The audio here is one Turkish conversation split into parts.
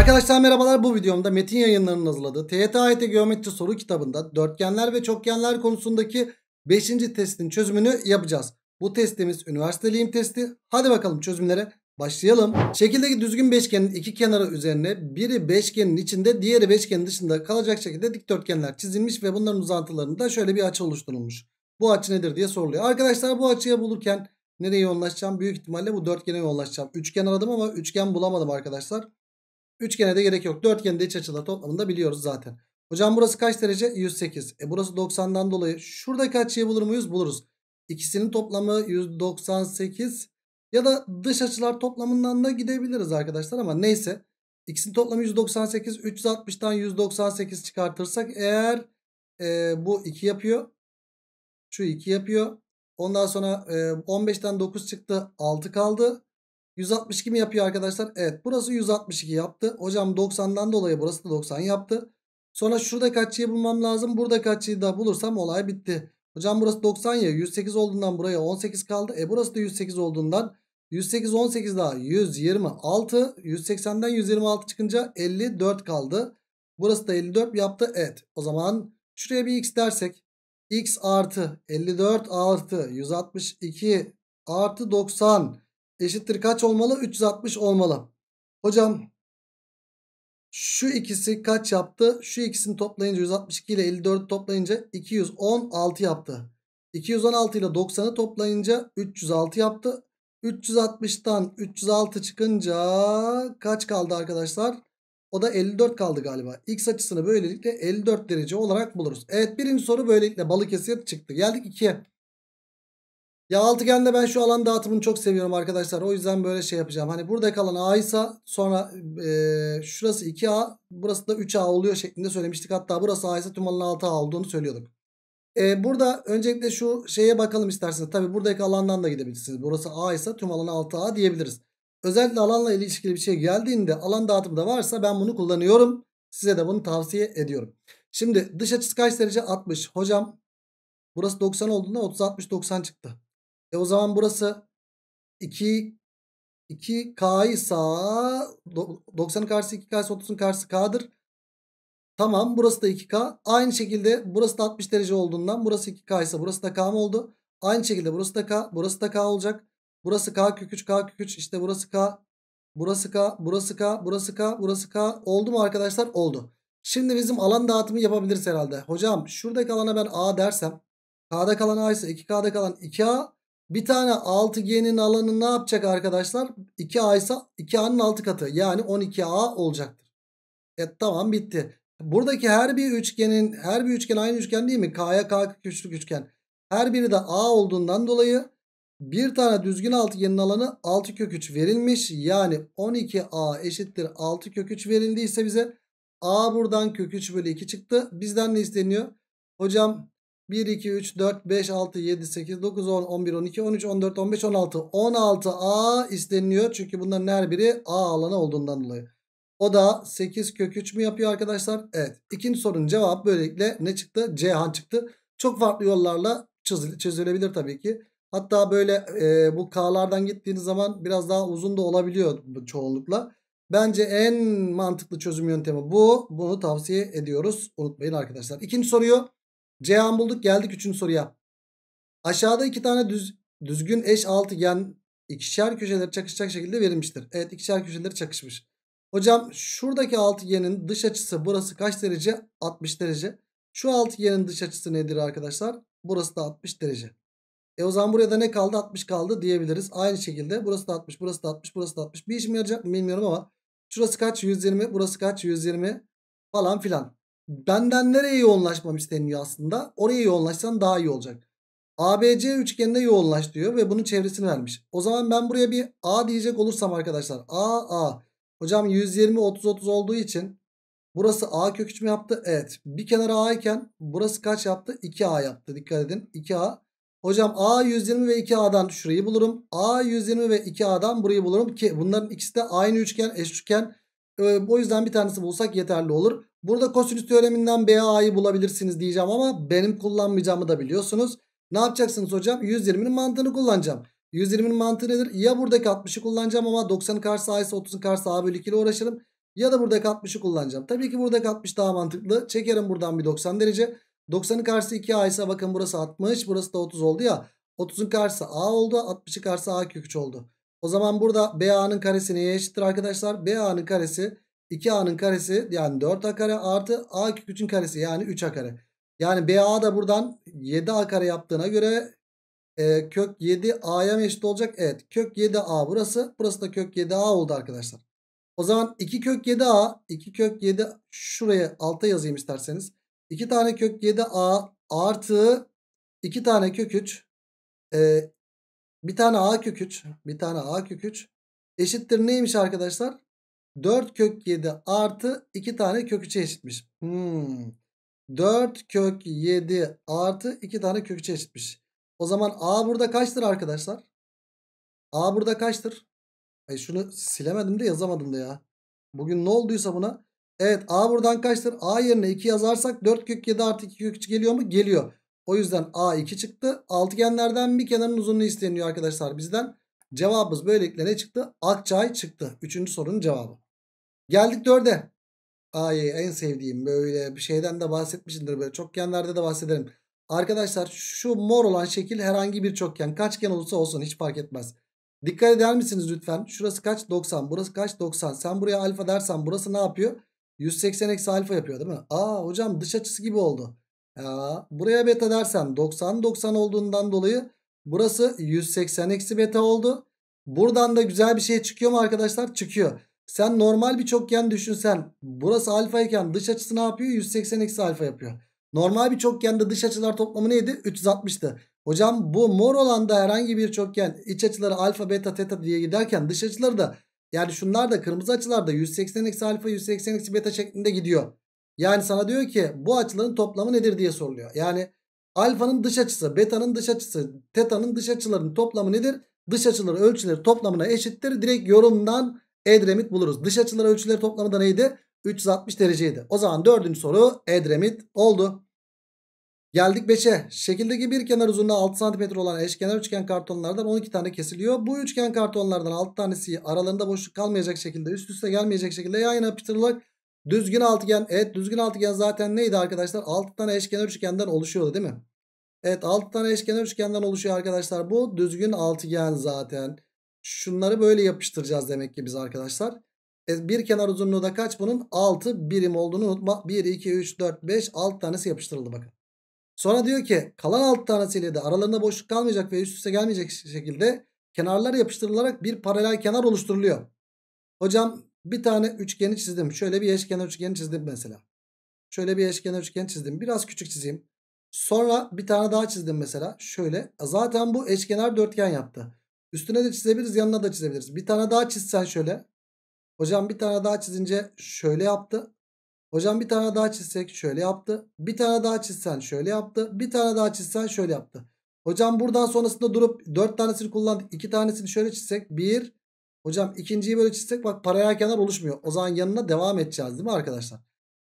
Arkadaşlar merhabalar bu videomda Metin yayınlarının hazırladığı TYT AYT Geometri soru kitabında dörtgenler ve çokgenler konusundaki 5. testin çözümünü yapacağız. Bu testimiz üniversiteliğim testi. Hadi bakalım çözümlere başlayalım. Şekildeki düzgün beşgenin iki kenarı üzerine biri beşgenin içinde diğeri beşgenin dışında kalacak şekilde dikdörtgenler çizilmiş ve bunların uzantılarında şöyle bir açı oluşturulmuş. Bu açı nedir diye soruluyor. Arkadaşlar bu açıya bulurken nereye yoğunlaşacağım? Büyük ihtimalle bu dörtgene yoğunlaşacağım. Üçgen aradım ama üçgen bulamadım arkadaşlar. Üçgene de gerek yok. Dörtgeni de iç açılar toplamında biliyoruz zaten. Hocam burası kaç derece? 108. E burası 90'dan dolayı. Şuradaki açıyı bulur muyuz? Buluruz. İkisinin toplamı 198. Ya da dış açılar toplamından da gidebiliriz arkadaşlar ama neyse. İkisinin toplamı 198. 360'tan 198 çıkartırsak eğer e, bu 2 yapıyor. Şu 2 yapıyor. Ondan sonra e, 15'ten 9 çıktı 6 kaldı. 162 mi yapıyor arkadaşlar? Evet burası 162 yaptı. Hocam 90'dan dolayı burası da 90 yaptı. Sonra şurada kaçıyı şey bulmam lazım. Burada kaçıyı şey da bulursam olay bitti. Hocam burası 90 ya 108 olduğundan buraya 18 kaldı. E burası da 108 olduğundan 108 18 daha 126 180'den 126 çıkınca 54 kaldı. Burası da 54 yaptı. Evet o zaman şuraya bir x dersek x artı 54 artı 162 artı 90 eşittir kaç olmalı? 360 olmalı. Hocam şu ikisi kaç yaptı? Şu ikisini toplayınca 162 ile 54 toplayınca 216 yaptı. 216 ile 90'ı toplayınca 306 yaptı. 360'tan 306 çıkınca kaç kaldı arkadaşlar? O da 54 kaldı galiba. X açısını böylelikle 54 derece olarak buluruz. Evet birinci soru böylelikle balık Balıkesir çıktı. Geldik 2'ye. Ya altıgende ben şu alan dağıtımını çok seviyorum arkadaşlar. O yüzden böyle şey yapacağım. Hani burada kalan A ise sonra e, şurası 2A burası da 3A oluyor şeklinde söylemiştik. Hatta burası A ise tüm alanın 6A olduğunu söylüyorduk. E, burada öncelikle şu şeye bakalım isterseniz. Tabi buradaki alandan da gidebilirsiniz. Burası A ise tüm alanı 6A diyebiliriz. Özellikle alanla ilişkili bir şey geldiğinde alan dağıtımı da varsa ben bunu kullanıyorum. Size de bunu tavsiye ediyorum. Şimdi dış açısı kaç derece? 60. Hocam burası 90 olduğunda 30-60-90 çıktı. E o zaman burası 2 2K ise 90'ın karşısı 2K ise 30'un karşısı K'dır. Tamam burası da 2K. Aynı şekilde burası da 60 derece olduğundan burası 2K ise burası da K mı oldu? Aynı şekilde burası da K. Burası da K olacak. Burası K kök 3 K kök 3 işte burası K. Burası K. Burası K. Burası K. Burası K. Oldu mu arkadaşlar? Oldu. Şimdi bizim alan dağıtımı yapabiliriz herhalde. Hocam şuradaki alana ben A dersem. K'da kalan A ise 2K'da kalan 2A. Bir tane 6G'nin alanı ne yapacak arkadaşlar? 2A ise 2A'nın 6 katı. Yani 12A olacaktır. Evet tamam bitti. Buradaki her bir üçgenin her bir üçgen aynı üçgen değil mi? K'ya K küçük üçgen. Her biri de A olduğundan dolayı bir tane düzgün altıgenin alanı 6 kök 3 verilmiş. Yani 12A eşittir 6 kök 3 verildiyse bize A buradan kök 3 bölü 2 çıktı. Bizden ne isteniyor? Hocam 1, 2, 3, 4, 5, 6, 7, 8, 9, 10, 11, 12, 13, 14, 15, 16. 16A isteniliyor. Çünkü bunların her biri A alanı olduğundan dolayı. O da 8 kök 3 mü yapıyor arkadaşlar? Evet. İkinci sorunun cevabı böylelikle ne çıktı? C Cihan çıktı. Çok farklı yollarla çizil çizilebilir tabii ki. Hatta böyle e, bu K'lardan gittiğiniz zaman biraz daha uzun da olabiliyor çoğunlukla. Bence en mantıklı çözüm yöntemi bu. Bunu tavsiye ediyoruz. Unutmayın arkadaşlar. İkinci soruyu Ceyhan bulduk geldik 3. soruya. Aşağıda iki tane düz, düzgün eş altıgen ikişer köşeleri çakışacak şekilde verilmiştir. Evet ikişer köşeleri çakışmış. Hocam şuradaki altıgenin dış açısı burası kaç derece? 60 derece. Şu altıgenin dış açısı nedir arkadaşlar? Burası da 60 derece. E o zaman buraya da ne kaldı? 60 kaldı diyebiliriz. Aynı şekilde burası da 60, burası da 60, burası da 60. Bir işime yarayacak mı bilmiyorum ama şurası kaç? 120, burası kaç? 120 falan filan benden nereye yoğunlaşmam isteniyor aslında? Oraya yoğunlaşsan daha iyi olacak. ABC üçgenine yoğunlaş diyor ve bunun çevresini vermiş. O zaman ben buraya bir A diyecek olursam arkadaşlar. A A. Hocam 120 30 30 olduğu için burası A kök 3 mü yaptı? Evet. Bir kenara A iken burası kaç yaptı? 2A yaptı. Dikkat edin. 2A. Hocam A 120 ve 2A'dan şurayı bulurum. A 120 ve 2A'dan burayı bulurum ki bunların ikisi de aynı üçgen, eş üçgen. o ee, yüzden bir tanesi bulsak yeterli olur. Burada kosinüs teoreminden BA'yı bulabilirsiniz diyeceğim ama benim kullanmayacağımı da biliyorsunuz. Ne yapacaksınız hocam? 120'nin mantığını kullanacağım. 120'nin mantığı nedir? Ya buradaki 60'ı kullanacağım ama 90'ın karşı A ise 30'un karşı A bölü 2 ile uğraşırım. Ya da buradaki 60'ı kullanacağım. Tabii ki buradaki 60 daha mantıklı. Çekerim buradan bir 90 derece. 90'ın karşısı 2A ise bakın burası 60 burası da 30 oldu ya. 30'un karşısı A oldu 60'ın karşısı A kök 3 oldu. O zaman burada BA'nın karesi neye eşittir arkadaşlar? BA'nın karesi 2A'nın karesi yani 4A kare artı A küçüğün karesi yani 3A kare. Yani BA da buradan 7A kare yaptığına göre e, kök 7A'ya mı eşit olacak? Evet kök 7A burası. Burası da kök 7A oldu arkadaşlar. O zaman 2 kök 7A 2 kök 7 şuraya alta yazayım isterseniz. 2 tane kök 7A artı 2 tane kök 3 e, bir tane A kök 3 bir tane A kök 3 eşittir neymiş arkadaşlar? 4 kök 7 artı 2 tane kök 3'e eşitmiş. Hmm. 4 kök 7 artı 2 tane kök 3'e eşitmiş. O zaman A burada kaçtır arkadaşlar? A burada kaçtır? Ay şunu silemedim de yazamadım da ya. Bugün ne olduysa buna. Evet A buradan kaçtır? A yerine 2 yazarsak 4 kök 7 artı 2 kök 3 geliyor mu? Geliyor. O yüzden A 2 çıktı. Altıgenlerden bir kenarın uzunluğu isteniyor arkadaşlar bizden. Cevabımız böylelikle ne çıktı? Akçay çıktı. Üçüncü sorunun cevabı. Geldik dörde. Ay en sevdiğim böyle bir şeyden de bahsetmişimdir. Böyle çokgenlerde de bahsederim. Arkadaşlar şu mor olan şekil herhangi bir çokgen. Kaçgen olursa olsun hiç fark etmez. Dikkat eder misiniz lütfen? Şurası kaç? 90. Burası kaç? 90. Sen buraya alfa dersen burası ne yapıyor? 180 eksi alfa yapıyor değil mi? Aa hocam dış açısı gibi oldu. Ya, buraya beta dersen 90 90 olduğundan dolayı burası 180 eksi beta oldu. Buradan da güzel bir şey çıkıyor mu arkadaşlar? Çıkıyor. Sen normal bir çokgen düşünsen burası alfa iken dış açısı ne yapıyor? 180 eksi alfa yapıyor. Normal bir çokgende dış açılar toplamı neydi? 360'tı. Hocam bu mor olan da herhangi bir çokgen iç açıları alfa beta teta diye giderken dış açıları da yani şunlar da kırmızı açılar da 180 eksi alfa 180 eksi beta şeklinde gidiyor. Yani sana diyor ki bu açıların toplamı nedir diye soruluyor. Yani alfanın dış açısı, beta'nın dış açısı, teta'nın dış açılarının toplamı nedir? Dış açıları ölçüleri toplamına eşittir. Direkt yorumdan Edremit buluruz. Dış açılar ölçüleri toplamı da neydi? 360 dereceydi. O zaman dördüncü soru Edremit oldu. Geldik 5'e. Şekildeki bir kenar uzunluğu 6 cm olan eşkenar üçgen kartonlardan 12 tane kesiliyor. Bu üçgen kartonlardan 6 tanesi aralarında boşluk kalmayacak şekilde üst üste gelmeyecek şekilde yan yana yapıştırılarak düzgün altıgen. Evet düzgün altıgen zaten neydi arkadaşlar? 6 tane eşkenar üçgenden oluşuyordu değil mi? Evet 6 tane eşkenar üçgenden oluşuyor arkadaşlar. Bu düzgün altıgen zaten. Şunları böyle yapıştıracağız demek ki biz arkadaşlar. E, bir kenar uzunluğu da kaç bunun? 6 birim olduğunu unutma. 1, 2, 3, 4, 5, 6 tanesi yapıştırıldı bakın. Sonra diyor ki kalan 6 tanesiyle de aralarında boşluk kalmayacak ve üst üste gelmeyecek şekilde kenarlar yapıştırılarak bir paralel kenar oluşturuluyor. Hocam bir tane üçgeni çizdim. Şöyle bir eşkenar üçgeni çizdim mesela. Şöyle bir eşkenar üçgen çizdim. Biraz küçük çizeyim. Sonra bir tane daha çizdim mesela. Şöyle. Zaten bu eşkenar dörtgen yaptı. Üstüne de çizebiliriz yanına da çizebiliriz. Bir tane daha çizsen şöyle. Hocam bir tane daha çizince şöyle yaptı. Hocam bir tane daha çizsek şöyle yaptı. Bir tane daha çizsen şöyle yaptı. Bir tane daha çizsen şöyle yaptı. Hocam buradan sonrasında durup 4 tanesini kullandık. 2 tanesini şöyle çizsek 1. Hocam ikinciyi böyle çizsek bak paralel kenar oluşmuyor. O zaman yanına devam edeceğiz değil mi arkadaşlar?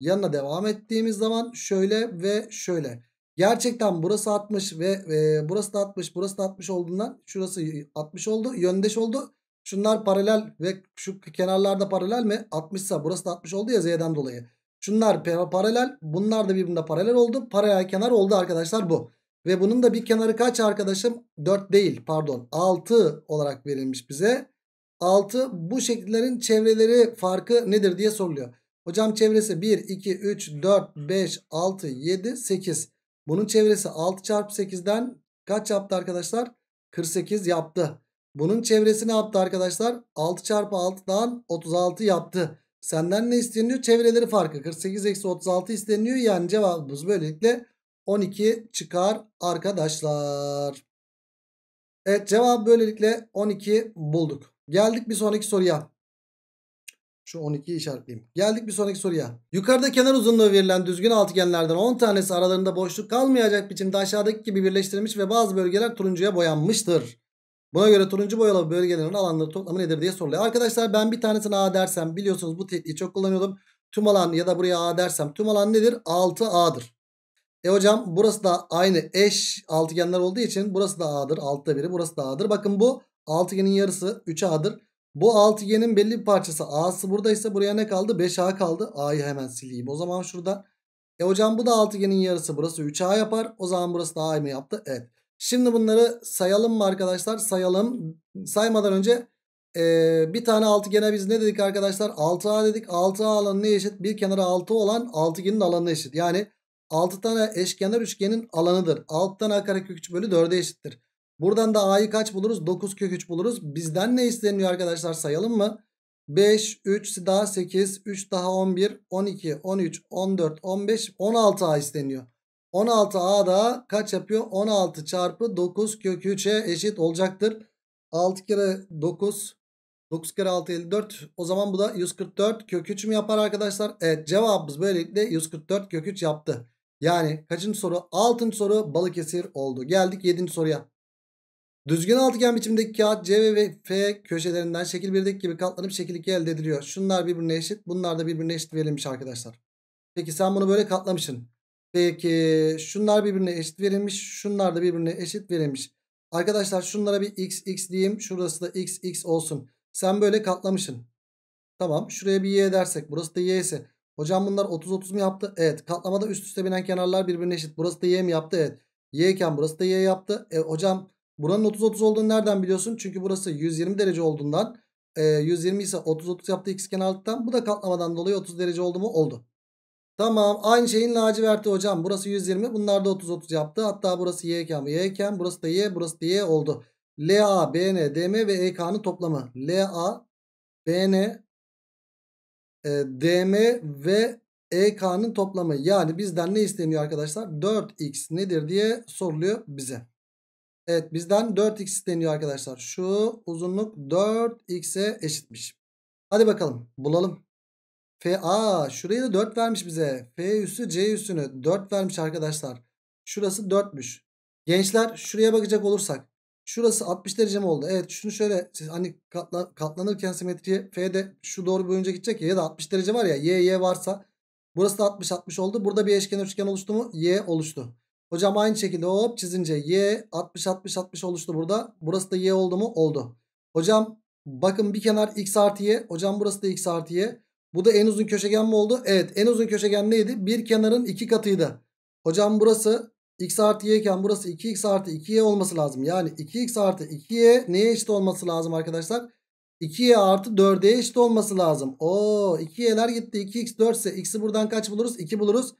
Yanına devam ettiğimiz zaman şöyle ve şöyle. Gerçekten burası 60 ve e, burası da 60 burası da 60 olduğundan şurası 60 oldu yöndeş oldu. Şunlar paralel ve şu kenarlarda paralel mi? 60 ise burası da 60 oldu ya Z'den dolayı. Şunlar paralel bunlar da birbirine paralel oldu. Paralel kenar oldu arkadaşlar bu. Ve bunun da bir kenarı kaç arkadaşım? 4 değil pardon 6 olarak verilmiş bize. 6 bu şekillerin çevreleri farkı nedir diye soruluyor. Hocam çevresi 1, 2, 3, 4, 5, 6, 7, 8. Bunun çevresi 6 çarpı 8'den kaç yaptı arkadaşlar? 48 yaptı. Bunun çevresi ne yaptı arkadaşlar? 6 çarpı 6'dan 36 yaptı. Senden ne isteniyor? Çevreleri farkı. 48 eksi 36 isteniyor. Yani cevabımız böylelikle 12 çıkar arkadaşlar. Evet cevabı böylelikle 12 bulduk. Geldik bir sonraki soruya. Şu 12'yi işaretleyeyim. Geldik bir sonraki soruya. Yukarıda kenar uzunluğu verilen düzgün altıgenlerden 10 tanesi aralarında boşluk kalmayacak biçimde aşağıdaki gibi birleştirilmiş ve bazı bölgeler turuncuya boyanmıştır. Buna göre turuncu boyalı bölgelerin alanları toplamı nedir diye soruluyor. Arkadaşlar ben bir tanesini A dersem biliyorsunuz bu tekniği çok kullanıyordum. Tüm alan ya da buraya A dersem tüm alan nedir? 6A'dır. E hocam burası da aynı eş altıgenler olduğu için burası da A'dır. Altta biri burası da A'dır. Bakın bu altıgenin yarısı 3A'dır. Bu altıgenin belli bir parçası A'sı buradaysa buraya ne kaldı? 5A kaldı. A'yı hemen sileyim. O zaman şurada. E hocam bu da altıgenin yarısı. Burası 3A yapar. O zaman burası da A mı yaptı? Evet. Şimdi bunları sayalım mı arkadaşlar? Sayalım. Saymadan önce e, bir tane altıgene biz ne dedik arkadaşlar? 6A dedik. 6A alanına eşit. Bir kenara 6 olan altıgenin alanına eşit. Yani 6 tane eşkenar üçgenin alanıdır. 6 tane kare kök 3 bölü 4'e eşittir. Buradan da a'yı kaç buluruz? 9 kök 3 buluruz. Bizden ne isteniyor arkadaşlar sayalım mı? 5, 3 daha 8, 3 daha 11, 12, 13, 14, 15, 16a isteniyor. 16a da kaç yapıyor? 16 çarpı 9 kök 3'e eşit olacaktır. 6 kere 9, 9 kere 6 54. O zaman bu da 144 kök 3 mü yapar arkadaşlar? Evet cevabımız böylelikle 144 kök 3 yaptı. Yani kaçıncı soru? 6. soru balık Balıkesir oldu. Geldik 7. soruya. Düzgün altıgen biçimindeki kağıt C ve F köşelerinden şekil 1'deki gibi katlanıp şekil 2 elde ediliyor. Şunlar birbirine eşit. Bunlar da birbirine eşit verilmiş arkadaşlar. Peki sen bunu böyle katlamışsın. Peki şunlar birbirine eşit verilmiş. Şunlar da birbirine eşit verilmiş. Arkadaşlar şunlara bir x x diyeyim. Şurası da x x olsun. Sen böyle katlamışsın. Tamam. Şuraya bir y dersek. Burası da y ise. Hocam bunlar 30-30 mu yaptı? Evet. Katlamada üst üste binen kenarlar birbirine eşit. Burası da y mi yaptı? Evet. Y iken burası da y yaptı. E hocam Buranın 30-30 olduğunu nereden biliyorsun? Çünkü burası 120 derece olduğundan e, 120 ise 30-30 yaptı x kenarlıktan. Bu da katlamadan dolayı 30 derece oldu mu? Oldu. Tamam aynı şeyin laciverti hocam. Burası 120 bunlar da 30-30 yaptı. Hatta burası y iken bu y iken burası da y burası da y oldu. LA, BN, DM ve EK'nın toplamı. LA, BN, e, DM ve EK'nın toplamı. Yani bizden ne isteniyor arkadaşlar? 4x nedir diye soruluyor bize. Evet bizden 4x isteniyor arkadaşlar. Şu uzunluk 4x'e eşitmiş. Hadi bakalım bulalım. F, a şurayı da 4 vermiş bize. F üssü C üssünü 4 vermiş arkadaşlar. Şurası 4'müş. Gençler şuraya bakacak olursak. Şurası 60 derece mi oldu? Evet şunu şöyle hani katla, katlanırken simetriye F'de şu doğru boyunca gidecek ya ya da 60 derece var ya Y Y varsa. Burası da 60 60 oldu. Burada bir eşkenar üçgen oluştu mu? Y oluştu. Hocam aynı şekilde hop çizince y 60 60 60 oluştu burada. Burası da y oldu mu? Oldu. Hocam bakın bir kenar x artı y. Hocam burası da x artı y. Bu da en uzun köşegen mi oldu? Evet en uzun köşegen neydi? Bir kenarın iki katıydı. Hocam burası x artı y iken burası 2x artı 2y olması lazım. Yani 2x artı 2y neye eşit olması lazım arkadaşlar? 2y artı 4'e eşit olması lazım. Oo 2y'ler gitti. 2x 4 ise x'i buradan kaç buluruz? 2 buluruz.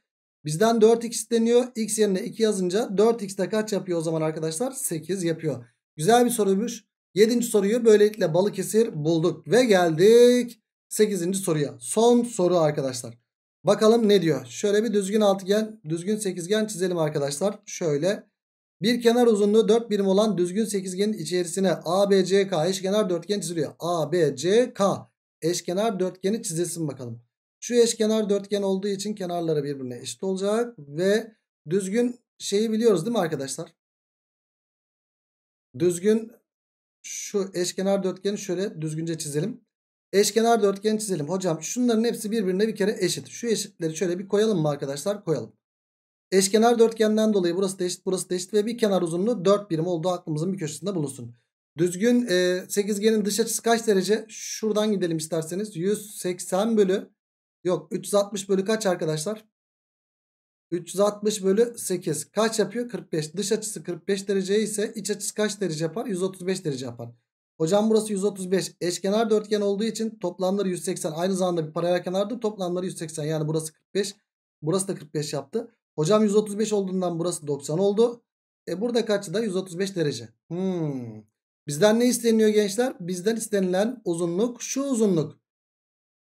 Bizden 4x isteniyor. X yerine 2 yazınca 4x de kaç yapıyor o zaman arkadaşlar? 8 yapıyor. Güzel bir soruymuş. 7. soruyu böylelikle Balıkesir bulduk. Ve geldik 8. soruya. Son soru arkadaşlar. Bakalım ne diyor? Şöyle bir düzgün altıgen, düzgün sekizgen çizelim arkadaşlar. Şöyle bir kenar uzunluğu 4 birim olan düzgün sekizgenin içerisine ABCK eşkenar dörtgen çiziliyor. ABCK eşkenar dörtgeni çizilsin bakalım. Şu eşkenar dörtgen olduğu için kenarları birbirine eşit olacak. Ve düzgün şeyi biliyoruz değil mi arkadaşlar? Düzgün şu eşkenar dörtgeni şöyle düzgünce çizelim. Eşkenar dörtgen çizelim. Hocam şunların hepsi birbirine bir kere eşit. Şu eşitleri şöyle bir koyalım mı arkadaşlar? Koyalım. Eşkenar dörtgenden dolayı burası da eşit burası da eşit ve bir kenar uzunluğu 4 birim olduğu aklımızın bir köşesinde bulunsun. Düzgün e, sekizgenin dış açısı kaç derece? Şuradan gidelim isterseniz. 180 bölü Yok 360 bölü kaç arkadaşlar? 360 bölü 8 kaç yapıyor? 45. Dış açısı 45 derece ise iç açısı kaç derece yapar? 135 derece yapar. Hocam burası 135. Eşkenar dörtgen olduğu için toplamları 180. Aynı zamanda bir paralel kenarda toplamları 180. Yani burası 45. Burası da 45 yaptı. Hocam 135 olduğundan burası 90 oldu. E burada kaçı da 135 derece. Hmm. Bizden ne isteniyor gençler? Bizden istenilen uzunluk şu uzunluk.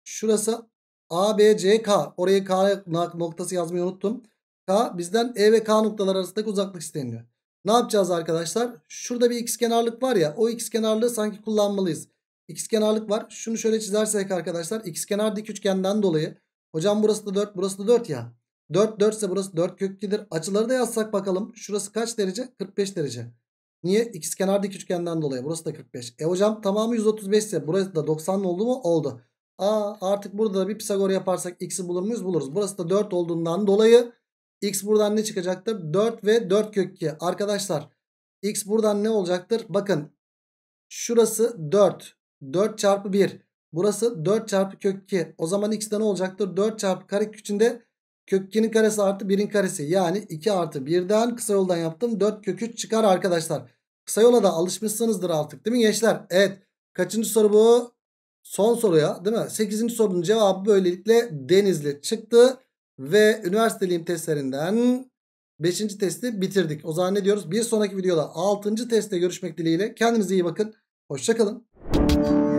Şurası A, B, C, K. Oraya K noktası yazmayı unuttum. K bizden E ve K noktalar arasındaki uzaklık isteniyor. Ne yapacağız arkadaşlar? Şurada bir x kenarlık var ya. O x kenarlığı sanki kullanmalıyız. X kenarlık var. Şunu şöyle çizersek arkadaşlar. X kenar dik üçgenden dolayı. Hocam burası da 4 burası da 4 ya. 4 4 ise burası 4 kök 2'dir. Açıları da yazsak bakalım. Şurası kaç derece? 45 derece. Niye? X kenar dik üçgenden dolayı. Burası da 45. E hocam tamamı 135 ise burası da 90 oldu mu? Oldu. A artık burada da bir Pisagor yaparsak x'i bulur muyuz? Buluruz. Burası da 4 olduğundan dolayı x buradan ne çıkacaktır? 4 ve 4 kök 2. Arkadaşlar x buradan ne olacaktır? Bakın şurası 4. 4 çarpı 1. Burası 4 çarpı kök 2. O zaman x'de ne olacaktır? 4 çarpı kare içinde kök 2'nin karesi artı 1'in karesi. Yani 2 artı 1'den kısa yoldan yaptım. 4 kök 3 çıkar arkadaşlar. Kısa yola da alışmışsınızdır artık değil mi gençler? Evet. Kaçıncı soru bu? Son soruya değil mi? 8. sorunun cevabı böylelikle Denizli çıktı. Ve üniversiteliğim testlerinden 5. testi bitirdik. O zaman ne diyoruz? Bir sonraki videoda 6. testte görüşmek dileğiyle. Kendinize iyi bakın. Hoşçakalın.